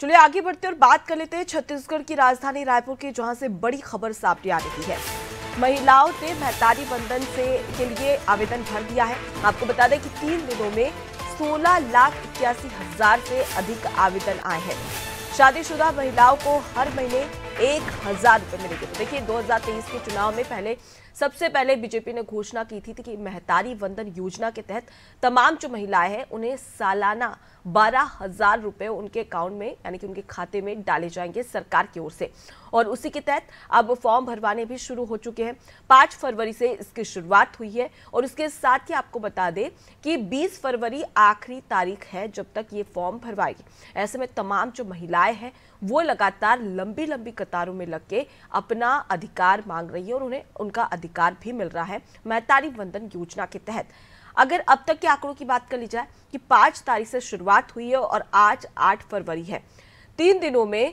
चलिए आगे बढ़ते और बात कर लेते हैं छत्तीसगढ़ की राजधानी रायपुर की जहां से बड़ी खबर सामने आ रही है महिलाओं ने महतारी बंधन से के लिए आवेदन भर दिया है आपको बता दें कि तीन दिनों में सोलह लाख इक्यासी हजार से अधिक आवेदन आए हैं शादीशुदा महिलाओं को हर महीने एक हजार रुपए मिलेंगे तो देखिए 2023 के चुनाव में पहले सबसे पहले बीजेपी ने घोषणा की थी, थी कि महतारी वंदन योजना के तहत तमाम जो महिलाएं हैं उन्हें सालाना बारह हजार रुपए उनके अकाउंट में यानी कि उनके खाते में डाले जाएंगे सरकार की ओर से और उसी के तहत अब फॉर्म भरवाने भी शुरू हो चुके हैं पांच फरवरी से इसकी शुरुआत हुई है और उसके साथ ही आपको बता दें कि बीस फरवरी आखिरी तारीख है जब तक ये फॉर्म भरवाएगी ऐसे में तमाम जो महिलाएं हैं वो लगातार लंबी लंबी कतारों में लग के अपना अधिकार मांग रही है और उन्हें उनका अधिकार भी मिल रहा है महतारी वंदन योजना के तहत अगर अब तक के आंकड़ों की बात कर ली जाए कि पांच तारीख से शुरुआत हुई है और आज आठ फरवरी है तीन दिनों में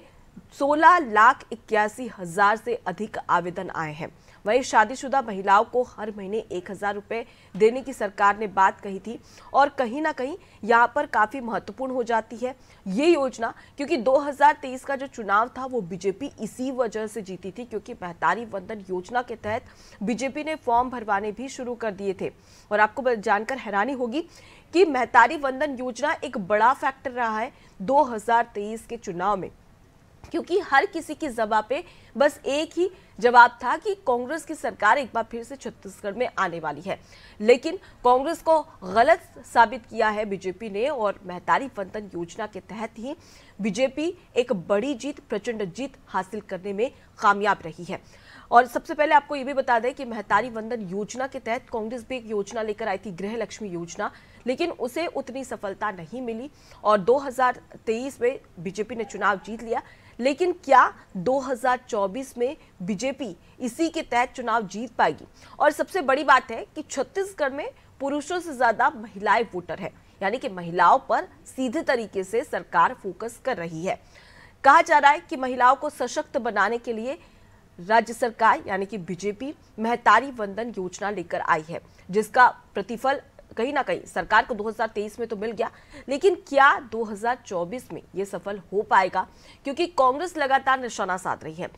सोलह लाख इक्यासी हजार से अधिक आवेदन आए हैं वहीं शादीशुदा महिलाओं को हर महीने एक हजार रुपए देने की सरकार ने बात कही थी और कहीं ना कहीं यहाँ पर काफ़ी महत्वपूर्ण हो जाती है ये योजना क्योंकि 2023 का जो चुनाव था वो बीजेपी इसी वजह से जीती थी क्योंकि महतारी वंदन योजना के तहत बीजेपी ने फॉर्म भरवाने भी शुरू कर दिए थे और आपको जानकर हैरानी होगी कि महतारी वंदन योजना एक बड़ा फैक्टर रहा है 2023 के चुनाव में क्योंकि हर किसी की जबा पे बस एक ही जवाब था कि कांग्रेस की सरकार एक बार फिर से छत्तीसगढ़ में आने वाली है लेकिन कांग्रेस को गलत साबित किया है बीजेपी ने और महतारी फंतन योजना के तहत ही बीजेपी एक बड़ी जीत प्रचंड जीत हासिल करने में कामयाब रही है और सबसे पहले आपको ये भी बता दें कि महतारी वंदन योजना के तहत कांग्रेस भी एक योजना लेकर आई थी गृह लक्ष्मी योजना लेकिन उसे उतनी सफलता नहीं मिली और 2023 में बीजेपी ने चुनाव जीत लिया लेकिन क्या 2024 में बीजेपी इसी के तहत चुनाव जीत पाएगी और सबसे बड़ी बात है कि छत्तीसगढ़ में पुरुषों से ज्यादा महिलाएं वोटर है यानी कि महिलाओं पर सीधे तरीके से सरकार फोकस कर रही है कहा जा रहा है कि महिलाओं को सशक्त बनाने के लिए राज्य सरकार यानी कि बीजेपी महतारी वंदन योजना लेकर आई है जिसका प्रतिफल कहीं ना कहीं सरकार को 2023 में तो मिल गया लेकिन क्या 2024 में यह सफल हो पाएगा क्योंकि कांग्रेस लगातार निशाना साध रही है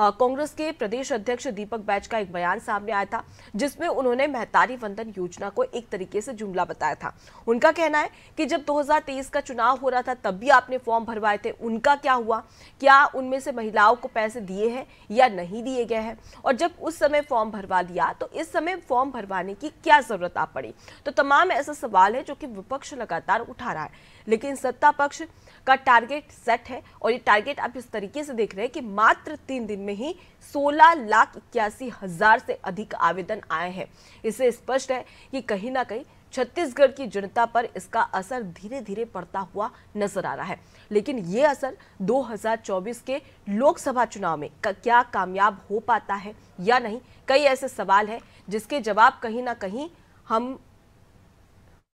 कांग्रेस के प्रदेश अध्यक्ष दीपक बैच का एक बयान सामने आया था जिसमें उन्होंने महतारी वंदन योजना को एक तरीके से जुमला बताया था उनका कहना है कि जब 2023 का चुनाव हो रहा था तब भी आपने फॉर्म भरवाए थे उनका क्या हुआ क्या उनमें से महिलाओं को पैसे दिए हैं या नहीं दिए गए हैं और जब उस समय फॉर्म भरवा दिया तो इस समय फॉर्म भरवाने की क्या जरूरत आ पड़ी तो तमाम ऐसा सवाल है जो कि विपक्ष लगातार उठा रहा है लेकिन सत्ता पक्ष का टारगेट सेट है और ये टारगेट आप इस तरीके से देख रहे हैं कि मात्र तीन दिन में ही सोलह लाख इक्यासी हजार से अधिक आवेदन आए हैं इससे स्पष्ट है कि कहीं ना कहीं छत्तीसगढ़ की जनता पर इसका असर धीरे धीरे पड़ता हुआ नजर आ रहा है लेकिन ये असर 2024 के लोकसभा चुनाव में क्या कामयाब हो पाता है या नहीं कई ऐसे सवाल हैं जिसके जवाब कहीं ना कहीं हम